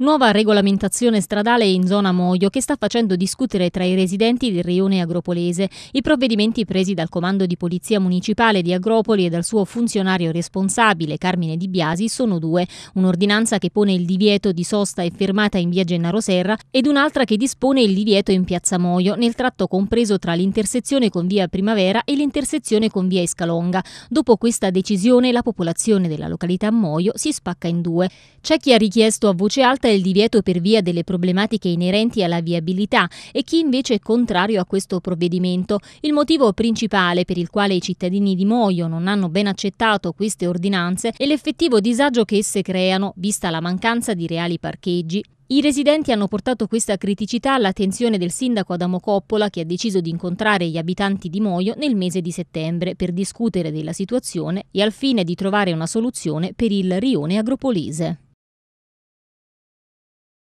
Nuova regolamentazione stradale in zona Moio che sta facendo discutere tra i residenti del rione agropolese. I provvedimenti presi dal comando di polizia municipale di Agropoli e dal suo funzionario responsabile Carmine Di Biasi sono due, un'ordinanza che pone il divieto di sosta e fermata in via Gennaro Serra ed un'altra che dispone il divieto in piazza Moio nel tratto compreso tra l'intersezione con via Primavera e l'intersezione con via Escalonga. Dopo questa decisione la popolazione della località Moio si spacca in due. C'è chi ha richiesto a voce alta supera il divieto per via delle problematiche inerenti alla viabilità e chi invece è contrario a questo provvedimento. Il motivo principale per il quale i cittadini di Moio non hanno ben accettato queste ordinanze è l'effettivo disagio che esse creano, vista la mancanza di reali parcheggi, i residenti hanno portato questa criticità all'attenzione del sindaco Adamo Coppola che ha deciso di incontrare gli abitanti di Moio nel mese di settembre per discutere della situazione e al fine di trovare una soluzione per il rione agropolese.